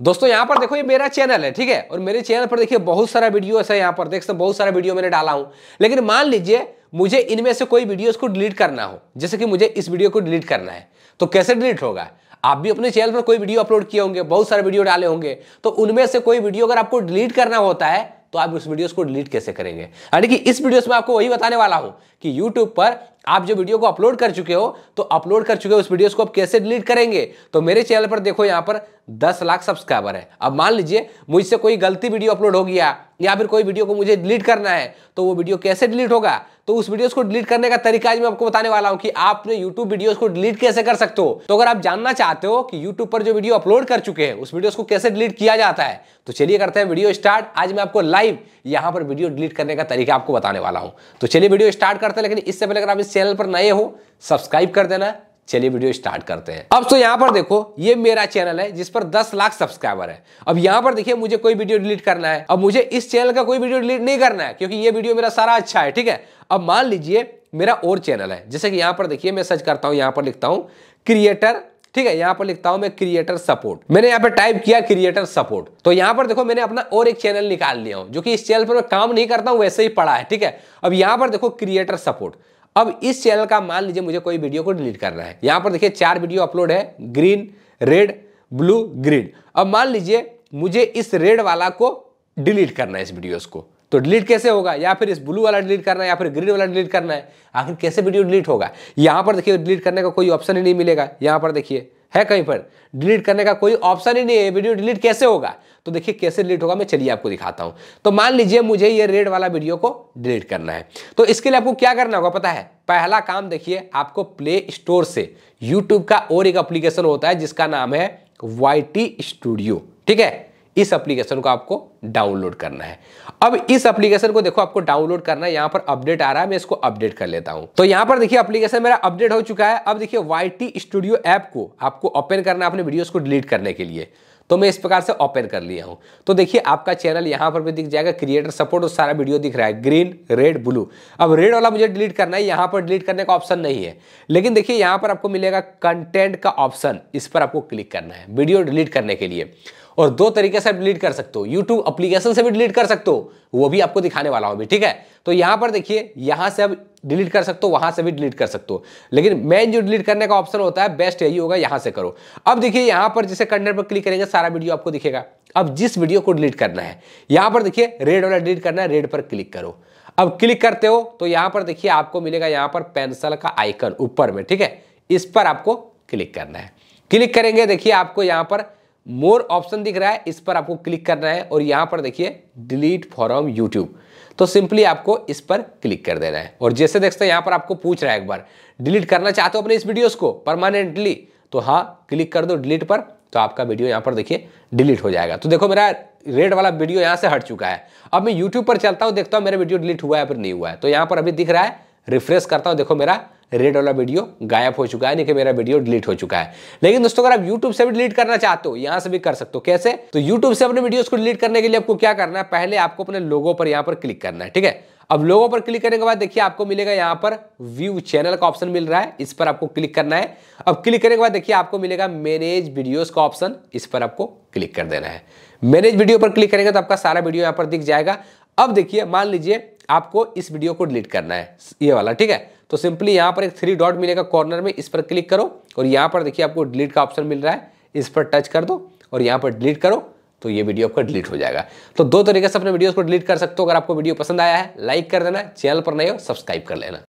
दोस्तों यहाँ पर देखो ये मेरा चैनल है ठीक है और मेरे चैनल पर देखिए बहुत सारा वीडियो ऐसा है यहाँ पर देख सकते बहुत सारा वीडियो मैंने डाला हूँ लेकिन मान लीजिए मुझे इनमें से कोई वीडियोस को डिलीट करना हो जैसे कि मुझे इस वीडियो को डिलीट करना है तो कैसे डिलीट होगा आप भी अपने चैनल पर कोई वीडियो अपलोड किए होंगे बहुत सारे वीडियो डाले होंगे तो उनमें से कोई वीडियो अगर आपको डिलीट करना होता है तो आप उस वीडियोस को डिलीट कैसे करेंगे यानी कि इस वीडियोस में आपको वही बताने वाला हूं कि यूट्यूब पर आप जो वीडियो को अपलोड कर चुके हो तो अपलोड कर चुके हो उस वीडियो को आप कैसे डिलीट करेंगे तो मेरे चैनल पर देखो यहां पर दस लाख सब्सक्राइबर है अब मान लीजिए मुझसे कोई गलती वीडियो अपलोड हो गया या फिर कोई वीडियो को मुझे डिलीट करना है तो वो वीडियो कैसे डिलीट होगा तो उस वीडियोस को डिलीट करने का तरीका आज मैं आपको बताने वाला हूं कि आप अपने यूट्यूब वीडियोस को डिलीट कैसे कर सकते हो तो अगर आप जानना चाहते हो कि यूट्यूब पर जो वीडियो अपलोड कर चुके हैं उस वीडियोस को कैसे डिलीट किया जाता है तो चलिए करते हैं वीडियो स्टार्ट आज मैं आपको लाइव यहां पर वीडियो डिलीट करने का तरीका आपको बताने वाला हूं तो चलिए वीडियो स्टार्ट करते हैं लेकिन इससे पहले अगर आप इस चैनल पर नए हो सब्सक्राइब कर देना चलिए वीडियो स्टार्ट करते हैं अब तो यहाँ पर देखो ये मेरा चैनल है जिस पर 10 लाख सब्सक्राइबर है अब यहाँ पर देखिए मुझे कोई वीडियो डिलीट करना है अब मुझे इस चैनल का कोई वीडियो डिलीट नहीं करना है क्योंकि ये वीडियो मेरा सारा अच्छा है ठीक है अब मान लीजिए मेरा और चैनल है जैसे कि यहाँ पर देखिए मैं सर्च करता हूँ यहाँ पर लिखता हूँ क्रिएटर ठीक है यहाँ पर लिखता हूं मैं क्रिएटर सपोर्ट मैंने यहाँ पर टाइप किया क्रिएटर सपोर्ट तो यहाँ पर देखो मैंने अपना और एक चैनल निकाल लिया हूं जो कि इस चैनल पर मैं काम नहीं करता हूं वैसे ही पड़ा है ठीक है अब यहाँ पर देखो क्रिएटर सपोर्ट अब इस चैनल का मान लीजिए मुझे कोई वीडियो को डिलीट करना है यहाँ पर देखिए चार वीडियो अपलोड है ग्रीन रेड ब्लू ग्रीन अब मान लीजिए मुझे इस रेड वाला को डिलीट करना है इस वीडियोस को तो डिलीट कैसे होगा या फिर इस ब्लू वाला डिलीट करना है या फिर ग्रीन वाला डिलीट करना है आखिर कैसे वीडियो डिलीट होगा यहाँ पर देखिए डिलीट करने का कोई ऑप्शन ही नहीं मिलेगा यहाँ पर देखिए है कहीं पर डिलीट करने का कोई ऑप्शन ही नहीं है वीडियो डिलीट कैसे होगा तो देखिए कैसे डिलीट होगा मैं चलिए आपको दिखाता हूं तो मान लीजिए मुझे ये रेड वाला वीडियो को डिलीट करना है तो इसके लिए आपको क्या करना होगा पता है पहला काम देखिए आपको प्ले स्टोर से यूट्यूब का और एक अप्लीकेशन होता है जिसका नाम है वाई टी स्टूडियो ठीक है इस एप्लीकेशन को आपको डाउनलोड करना है अब इस एप्लीकेशन को देखो आपको डाउनलोड करना है यहां पर अपडेट आ रहा है मैं इसको अपडेट कर लेता हूं तो यहां पर देखिए एप्लीकेशन मेरा अपडेट हो चुका है अब देखिए वाई स्टूडियो ऐप को आपको ओपन करना है अपने वीडियोस को डिलीट करने के लिए तो मैं इस प्रकार से ओपन कर लिया हूं तो देखिए आपका चैनल यहां पर भी दिख जाएगा क्रिएटर सपोर्ट और सारा वीडियो दिख रहा है ग्रीन रेड ब्लू अब रेड वाला मुझे डिलीट करना है यहां पर डिलीट करने का ऑप्शन नहीं है लेकिन देखिए यहां पर आपको मिलेगा कंटेंट का ऑप्शन इस पर आपको क्लिक करना है वीडियो डिलीट करने के लिए और दो तरीके से डिलीट कर सकते हो यूट्यूब अप्लीकेशन से भी डिलीट कर सकते हो वो भी आपको दिखाने वाला हूं अभी ठीक है तो यहां पर देखिए यहां से आप डिलीट कर सकते हो वहां से भी डिलीट कर सकते हो लेकिन मेन जो डिलीट करने का ऑप्शन होता है बेस्ट यही होगा यहां से करो अब देखिए यहां पर जैसे कंटेंट पर क्लिक करेंगे सारा वीडियो आपको दिखेगा अब जिस वीडियो को डिलीट करना है यहां पर देखिए रेड वाला डिलीट करना है रेड पर क्लिक करो अब क्लिक करते हो तो यहां पर देखिए आपको मिलेगा यहां पर पेंसिल का आइकन ऊपर में ठीक है इस पर आपको क्लिक करना है क्लिक करेंगे देखिए आपको यहां पर मोर ऑप्शन दिख रहा है इस पर आपको क्लिक करना है और यहां पर देखिए डिलीट फॉरम यूट्यूब तो सिंपली आपको इस पर क्लिक कर देना है और जैसे देखते हैं यहां पर आपको पूछ रहा है एक बार डिलीट करना चाहते हो अपने इस वीडियोस को परमानेंटली तो हाँ क्लिक कर दो डिलीट पर तो आपका वीडियो यहां पर देखिए डिलीट हो जाएगा तो देखो मेरा रेड वाला वीडियो यहां से हट चुका है अब मैं यूट्यूब पर चलता हूं देखता हूं मेरा वीडियो डिलीट हुआ है फिर नहीं हुआ है तो यहां पर अभी दिख रहा है रिफ्रेश करता हूँ देखो मेरा रेड वाला वीडियो गायब हो चुका है देखिए मेरा वीडियो डिलीट हो चुका है लेकिन दोस्तों अगर आप यूट्यूब से भी डिलीट करना चाहते हो यहां से भी कर सकते हो कैसे तो यूट्यूब से अपने वीडियोज को डिलीट करने के लिए आपको क्या करना है पहले आपको अपने लोगों पर यहां पर क्लिक करना है ठीक है अब लोगों पर क्लिक करने के बाद देखिए आपको मिलेगा यहां पर व्यू चैनल का ऑप्शन मिल रहा है इस पर आपको क्लिक करना है अब क्लिक करने के बाद देखिए आपको मिलेगा मैनेज वीडियोस का ऑप्शन इस पर आपको क्लिक कर देना है मैनेज वीडियो पर क्लिक करेंगे तो आपका सारा वीडियो यहां पर दिख जाएगा अब देखिए मान लीजिए आपको इस वीडियो को डिलीट करना है ये वाला ठीक है तो सिंपली यहाँ पर एक थ्री डॉट मिलेगा कॉर्नर में इस पर क्लिक करो और यहाँ पर देखिए आपको डिलीट का ऑप्शन मिल रहा है इस पर टच कर दो और यहाँ पर डिलीट करो तो ये वीडियो आपका डिलीट हो जाएगा तो दो तरीके से अपने वीडियोस को डिलीट कर सकते हो अगर आपको वीडियो पसंद आया है लाइक कर देना चैनल पर नहीं हो सब्सक्राइब कर लेना